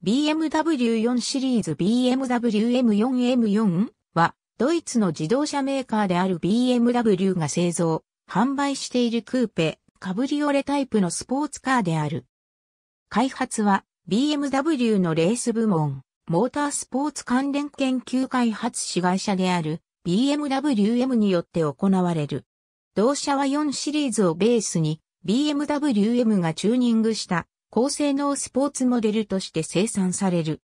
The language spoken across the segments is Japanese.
BMW 4シリーズ BMW M4M4 はドイツの自動車メーカーである BMW が製造、販売しているクーペ、カブリオレタイプのスポーツカーである。開発は BMW のレース部門、モータースポーツ関連研究開発子会社である BMWM によって行われる。同社は4シリーズをベースに BMWM がチューニングした高性能スポーツモデルとして生産される。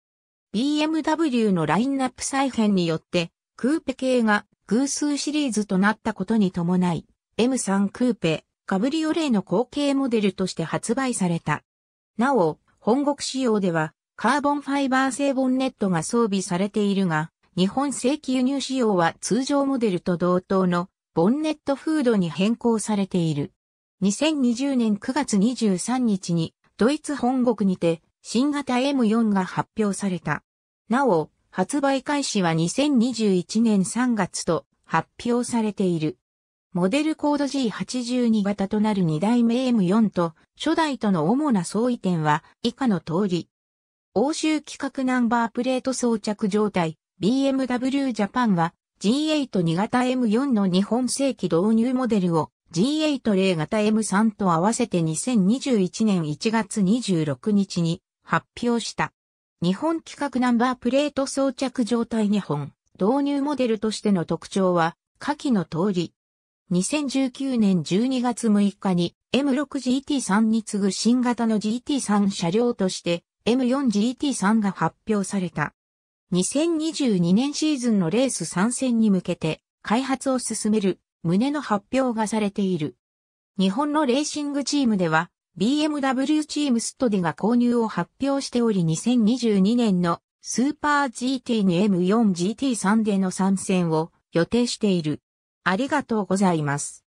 BMW のラインナップ再編によって、クーペ系が偶数シリーズとなったことに伴い、M3 クーペ、カブリオレーの後継モデルとして発売された。なお、本国仕様では、カーボンファイバー製ボンネットが装備されているが、日本正規輸入仕様は通常モデルと同等のボンネットフードに変更されている。2020年9月23日にドイツ本国にて、新型 M4 が発表された。なお、発売開始は2021年3月と発表されている。モデルコード G82 型となる2代目 M4 と初代との主な相違点は以下の通り。欧州規格ナンバープレート装着状態 BMW ジャパンは G82 型 M4 の日本製機導入モデルを G8 例型 M3 と合わせて2021年1月26日に発表した。日本規格ナンバープレート装着状態日本、導入モデルとしての特徴は、下記の通り。2019年12月6日に M6GT3 に次ぐ新型の GT3 車両として M4GT3 が発表された。2022年シーズンのレース参戦に向けて開発を進める胸の発表がされている。日本のレーシングチームでは、BMW チームストディが購入を発表しており2022年のスーパー GT に M4GT3 での参戦を予定している。ありがとうございます。